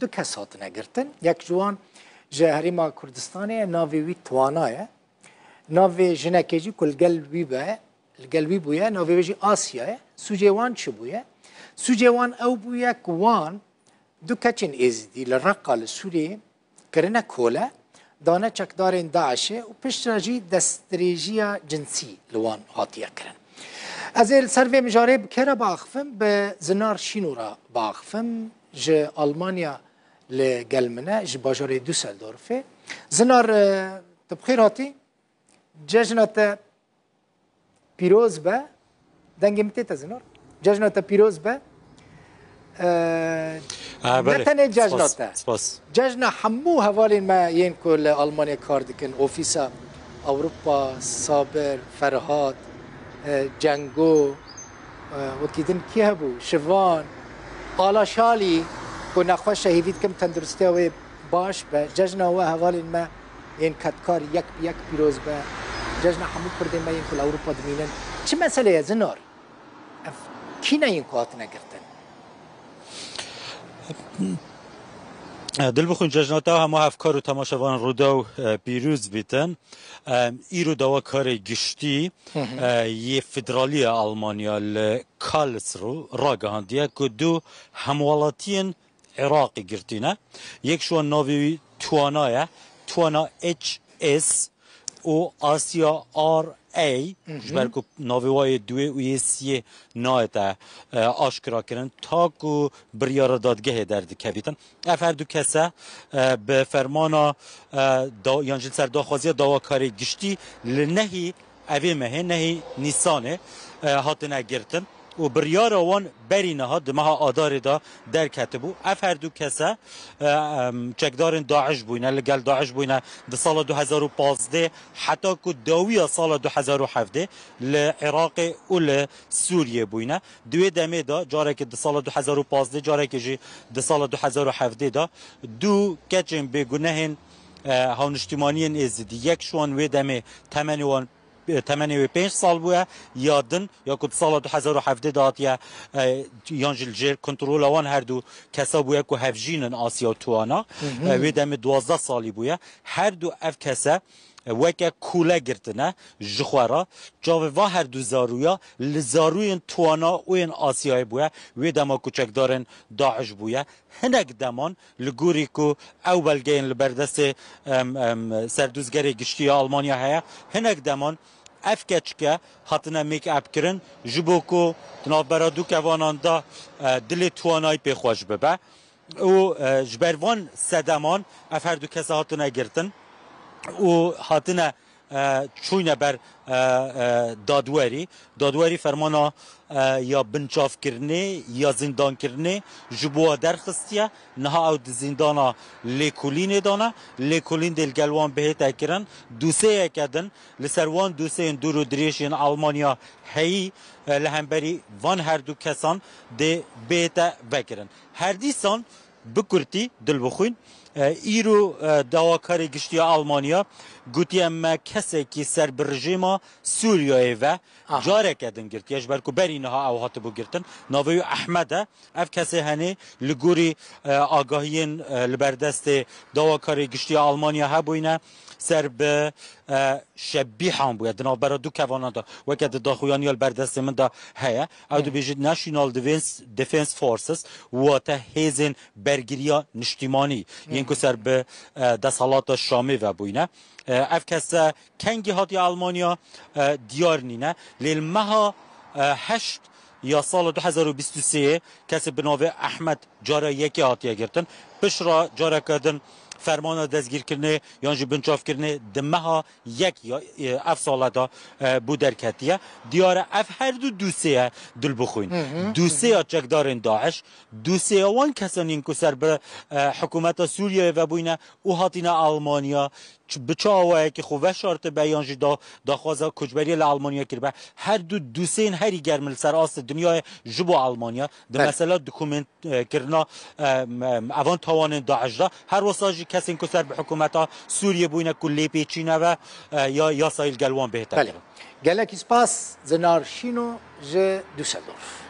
دو کس هاتنه گرتن یک جوان جه هریما کردستانه ناوی وی توانایه ناوی جنکه جی کلگل وی به لگل وی بویه ناوی وی جی آسیایه سوجیوان چی بویه سوجیوان او بویه کوان دو کچن ازدی لرقا لسوریه کرنه کوله دانه چکدارین داعشه و پشتراجی دستریجیا جنسی لوان هاتیه کرن از ال سروی مجاره بکره باخفم به زنار شینورا باخفم جه آلمانیا لقلمنا جي باجاري دوسلدورف زنار اه، تبخير هاتي ججنة بيروز با دنگي متيتا زنار ججنة بيروز با نتن ججنة سپاس ججنة همو هوالين ما ينكو لألمانيا كاردكن اوفيسا أوروبا صابر فرهاد اه، جنگو اه، وكيدن كي هبو شفان آلا شالي کو نخواش هیوید کم تندرستی و باش به ججنا و هوال ما این کتکار یک یک پیروز به ججنا حمود کرده ما این کل اروپا دمینن چه مسئله از نار کی نه این قاط نگرتن دل بخون ججناتا همه افکار و تماشاوان رودا و پیروز بیتن ایرو دوا کار گشتی یه فدرالی آلمانیا کالس رو را گهاندیه که دو هموالاتین عێراقی گرتینە یک شو ناویوی توانا توانا HS و دوی RA ژبەرکو اشکرا کرن تا نایەتە تا یارا و در کبیتن افر دو کسه به فرمان دا یانجل سرداخوازی داواکاری گشتی لنهی اوی مه نهی نیسانه هاتنه گرتن. و biryara wan berî niha di meha adarê da derketibû ev her du kese çekdarên daş bûyne li gel daş bûyne di sala 2015 heta ku dawiya sala 2007 li Iraqê û li Sûriyê bûyne di wê demê da carekî di sala 2015 carekî jî di sala 2007 da du keçên bêgunehên havniştimaniyên êzidî yek şwan wê demê temenê wan 85 سال بووە یادن یاکوت ساڵ 1970 دااتە یانژل ژێر کنترلەوان هەردوو کەسە بووە و هەفژینن ئاسیا و توانە وێ دەمە 12 ساڵی بووە هەردوو ئەف کەسە وەکە کوولە گرتنە ji xwara çavêva her du zaruya li zarûyên tuwana ûyên Asiyayê bûye wê dema kuçekdarên daş bûye hinek deman li gorî ku ew belgeyên li berdestê serduzgerê giştiya Almanya heye hinek deman اف کچکه هاتنه میک اپ کرن جبو کو تناب برا دو کوانان دا دل توانای پی خوش ببه او جبروان سدمان اف هر دو کسه هاتنه گرتن او هاتنه چوینە بەر دادوەری دادوەری فەرمانە یا بنچافکردنی یا زیندانکردنی ji بووە دەرخستیە نها ئەو زیندانا لێکولینێ دانا لێکولین دلگەلوان بهێتەکردن دوسەیەکەدن لەسەروان دوسێن دوور و درێژێن ئەلمانیا هەیە لە هەمبەری وان هەردوو کەسان دێ بێتە بەکردن هەردیسان بکورتی دڵبخوین ایرو داواکاری گشتی آلمانیا گوتی ام کسی که سر بر رژیما سوریای و جاره کدن گرت یش برکو بری نها او هات بو گرتن ناوی احمده اف کسی هنی لگوری آگاهین لبردست داواکاری گشتی آلمانیا هبوینه سر به شبیه هم بود نه برای دو کوانان دا وقت داخویانی ال بردست من دا هیا او دو بیجید نشینال دیفنس فورسز و تا هیزن برگیریا نشتیمانی این که سر به دسالات شامی و بوینه اف کسا کنگی هاتی آلمانیا دیار نینه لیلمها هشت یا سال 2023 کسی به نام احمد جاره یکی هاتیه گرتن پش را جاره کردن فرمان دزگیر کردن یا جی بنچاف دمه ها یک یا اف دا بو درکتیه دیاره اف هر دو سه دل بخوین چک چکدارن داعش ها وان کسانین که سر بر حکومت سوریه و بوینه او هاتینا آلمانیا بچاوه که خو شرط بیان جی دا دا خوازه کجبری ل آلمانیا کربه هر دو دوسین هری گرمل سر آست دنیای جبو آلمانیا ده مثلا دکومنت کرنا اوان توان دا عجده هر وساجی کسی که سر به حکومت سوریه بوینه کلی پیچینه و یا یا سایل گلوان بهتر بله گلکی سپاس زنارشینو ز دوسلدورف